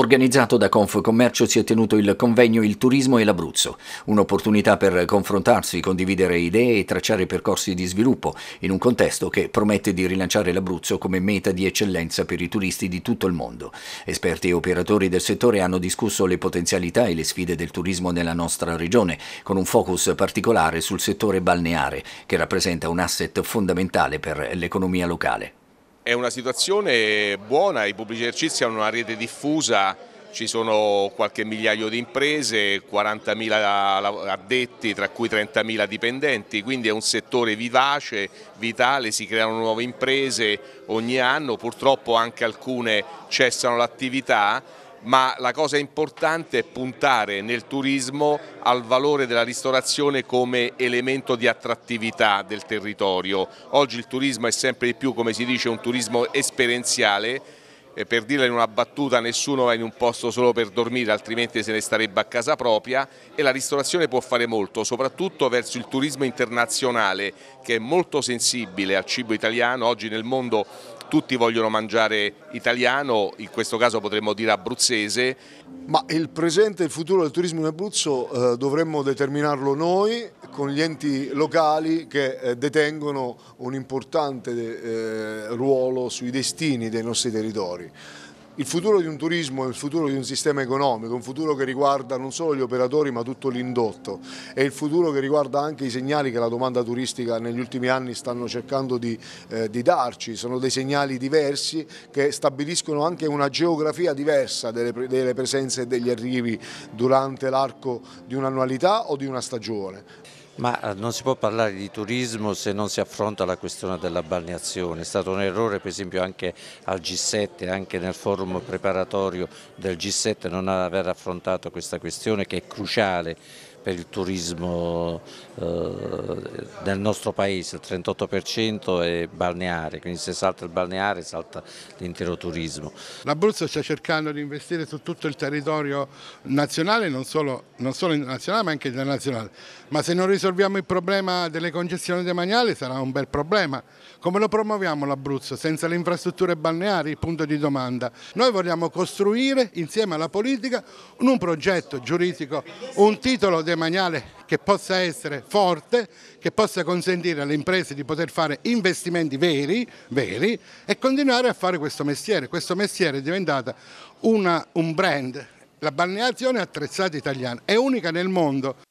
Organizzato da Confcommercio si è tenuto il convegno Il turismo e l'Abruzzo, un'opportunità per confrontarsi, condividere idee e tracciare percorsi di sviluppo in un contesto che promette di rilanciare l'Abruzzo come meta di eccellenza per i turisti di tutto il mondo. Esperti e operatori del settore hanno discusso le potenzialità e le sfide del turismo nella nostra regione, con un focus particolare sul settore balneare, che rappresenta un asset fondamentale per l'economia locale. È una situazione buona, i pubblici esercizi hanno una rete diffusa, ci sono qualche migliaio di imprese, 40.000 addetti, tra cui 30.000 dipendenti, quindi è un settore vivace, vitale, si creano nuove imprese ogni anno, purtroppo anche alcune cessano l'attività ma la cosa importante è puntare nel turismo al valore della ristorazione come elemento di attrattività del territorio. Oggi il turismo è sempre di più, come si dice, un turismo esperienziale e per dirla in una battuta nessuno va in un posto solo per dormire altrimenti se ne starebbe a casa propria e la ristorazione può fare molto soprattutto verso il turismo internazionale che è molto sensibile al cibo italiano oggi nel mondo tutti vogliono mangiare italiano, in questo caso potremmo dire abruzzese. Ma il presente e il futuro del turismo in Abruzzo eh, dovremmo determinarlo noi con gli enti locali che eh, detengono un importante eh, ruolo sui destini dei nostri territori il futuro di un turismo è il futuro di un sistema economico, un futuro che riguarda non solo gli operatori ma tutto l'indotto, è il futuro che riguarda anche i segnali che la domanda turistica negli ultimi anni stanno cercando di, eh, di darci, sono dei segnali diversi che stabiliscono anche una geografia diversa delle, delle presenze e degli arrivi durante l'arco di un'annualità o di una stagione. Ma eh, non si può parlare di turismo se non si affronta la questione della balneazione, è stato un errore per esempio anche al G7, anche nel forum preparatorio del G7 non aver affrontato questa questione che è cruciale per il turismo eh, nel nostro paese, il 38% è balneare, quindi se salta il balneare salta l'intero turismo. L'Abruzzo sta cercando di investire su tutto il territorio nazionale, non solo, non solo nazionale ma anche internazionale, ma se non risolviamo il problema delle congestioni demaniali sarà un bel problema. Come lo promuoviamo l'Abruzzo senza le infrastrutture balneari? Punto di domanda. Noi vogliamo costruire insieme alla politica un progetto giuridico, un titolo del demaniale che possa essere forte, che possa consentire alle imprese di poter fare investimenti veri, veri e continuare a fare questo mestiere. Questo mestiere è diventato una, un brand. La balneazione attrezzata italiana è unica nel mondo.